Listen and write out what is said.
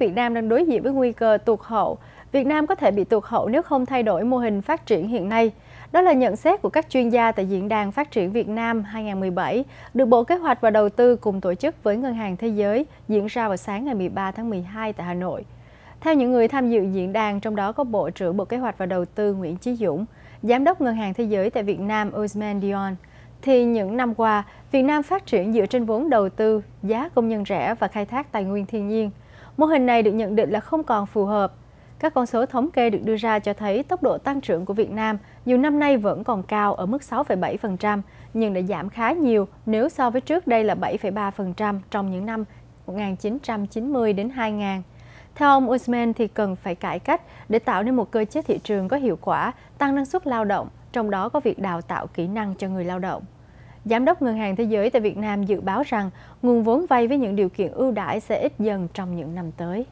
Việt Nam đang đối diện với nguy cơ tụt hậu. Việt Nam có thể bị tụt hậu nếu không thay đổi mô hình phát triển hiện nay. Đó là nhận xét của các chuyên gia tại Diễn đàn Phát triển Việt Nam 2017, được Bộ Kế hoạch và Đầu tư cùng tổ chức với Ngân hàng Thế giới diễn ra vào sáng ngày 13 tháng 12 tại Hà Nội. Theo những người tham dự diễn đàn, trong đó có Bộ trưởng Bộ Kế hoạch và Đầu tư Nguyễn Chí Dũng, Giám đốc Ngân hàng Thế giới tại Việt Nam Usman Dion, thì những năm qua, Việt Nam phát triển dựa trên vốn đầu tư, giá công nhân rẻ và khai thác tài nguyên thiên nhiên – Mô hình này được nhận định là không còn phù hợp. Các con số thống kê được đưa ra cho thấy tốc độ tăng trưởng của Việt Nam dù năm nay vẫn còn cao ở mức 6,7%, nhưng đã giảm khá nhiều nếu so với trước đây là 7,3% trong những năm 1990 đến 2000. Theo ông Usman thì cần phải cải cách để tạo nên một cơ chế thị trường có hiệu quả, tăng năng suất lao động, trong đó có việc đào tạo kỹ năng cho người lao động. Giám đốc Ngân hàng Thế giới tại Việt Nam dự báo rằng nguồn vốn vay với những điều kiện ưu đãi sẽ ít dần trong những năm tới.